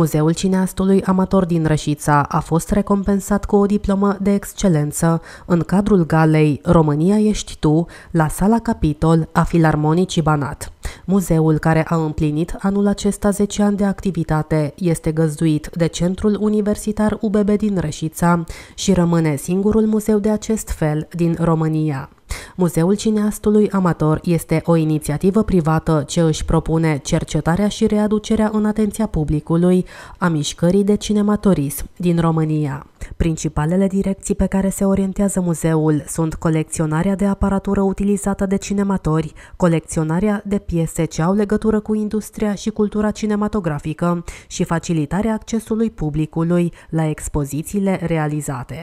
Muzeul cineastului amator din Rășița a fost recompensat cu o diplomă de excelență în cadrul galei România ești tu la Sala Capitol a Filarmonicii Banat. Muzeul care a împlinit anul acesta 10 ani de activitate este găzduit de Centrul Universitar UBB din Rășița și rămâne singurul muzeu de acest fel din România. Muzeul Cineastului Amator este o inițiativă privată ce își propune cercetarea și readucerea în atenția publicului a mișcării de cinematorism din România. Principalele direcții pe care se orientează muzeul sunt colecționarea de aparatură utilizată de cinematori, colecționarea de piese ce au legătură cu industria și cultura cinematografică și facilitarea accesului publicului la expozițiile realizate.